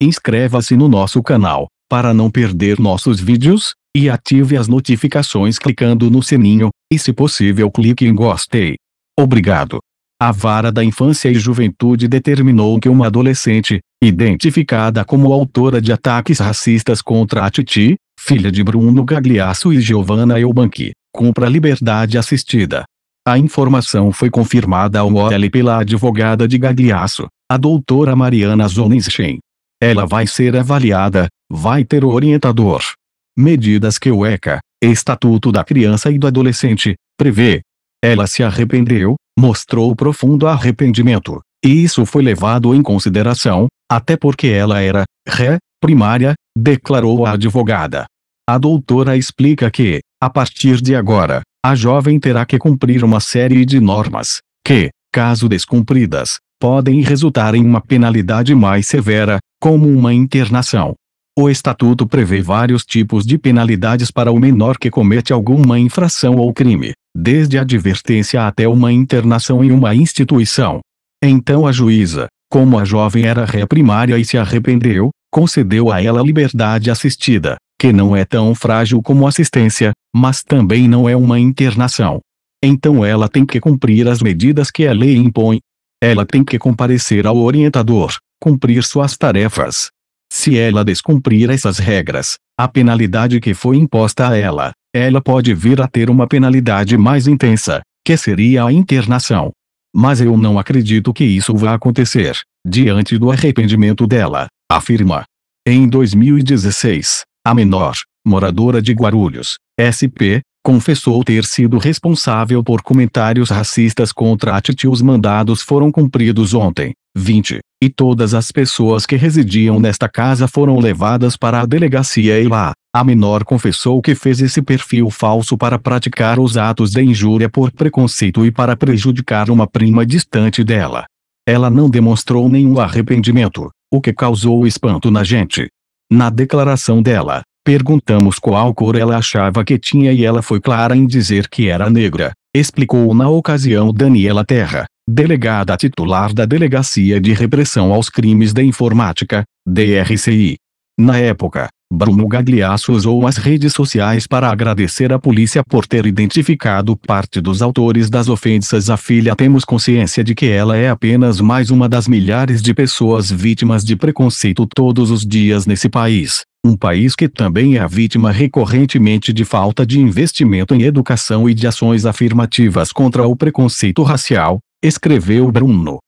Inscreva-se no nosso canal, para não perder nossos vídeos, e ative as notificações clicando no sininho, e se possível clique em gostei. Obrigado. A vara da infância e juventude determinou que uma adolescente, identificada como autora de ataques racistas contra a Titi, filha de Bruno Gagliasso e Giovanna Eubank, cumpra liberdade assistida. A informação foi confirmada ao OL pela advogada de Gagliasso, a doutora Mariana Zonenschen. Ela vai ser avaliada, vai ter o orientador. Medidas que o ECA, Estatuto da Criança e do Adolescente, prevê. Ela se arrependeu, mostrou profundo arrependimento, e isso foi levado em consideração, até porque ela era ré primária, declarou a advogada. A doutora explica que, a partir de agora, a jovem terá que cumprir uma série de normas, que, caso descumpridas, podem resultar em uma penalidade mais severa, como uma internação. O Estatuto prevê vários tipos de penalidades para o menor que comete alguma infração ou crime, desde advertência até uma internação em uma instituição. Então a juíza, como a jovem era ré primária e se arrependeu, concedeu a ela liberdade assistida, que não é tão frágil como assistência, mas também não é uma internação. Então ela tem que cumprir as medidas que a lei impõe, ela tem que comparecer ao orientador, cumprir suas tarefas. Se ela descumprir essas regras, a penalidade que foi imposta a ela, ela pode vir a ter uma penalidade mais intensa, que seria a internação. Mas eu não acredito que isso vá acontecer, diante do arrependimento dela, afirma. Em 2016, a menor, moradora de Guarulhos, SP, confessou ter sido responsável por comentários racistas contra a Titi. Os mandados foram cumpridos ontem, 20, e todas as pessoas que residiam nesta casa foram levadas para a delegacia e lá, a menor confessou que fez esse perfil falso para praticar os atos de injúria por preconceito e para prejudicar uma prima distante dela. Ela não demonstrou nenhum arrependimento, o que causou espanto na gente. Na declaração dela, Perguntamos qual cor ela achava que tinha e ela foi clara em dizer que era negra, explicou na ocasião Daniela Terra, delegada titular da Delegacia de Repressão aos Crimes da Informática, DRCI. Na época, Bruno Gagliasso usou as redes sociais para agradecer à polícia por ter identificado parte dos autores das ofensas à filha. Temos consciência de que ela é apenas mais uma das milhares de pessoas vítimas de preconceito todos os dias nesse país. Um país que também é vítima recorrentemente de falta de investimento em educação e de ações afirmativas contra o preconceito racial, escreveu Bruno.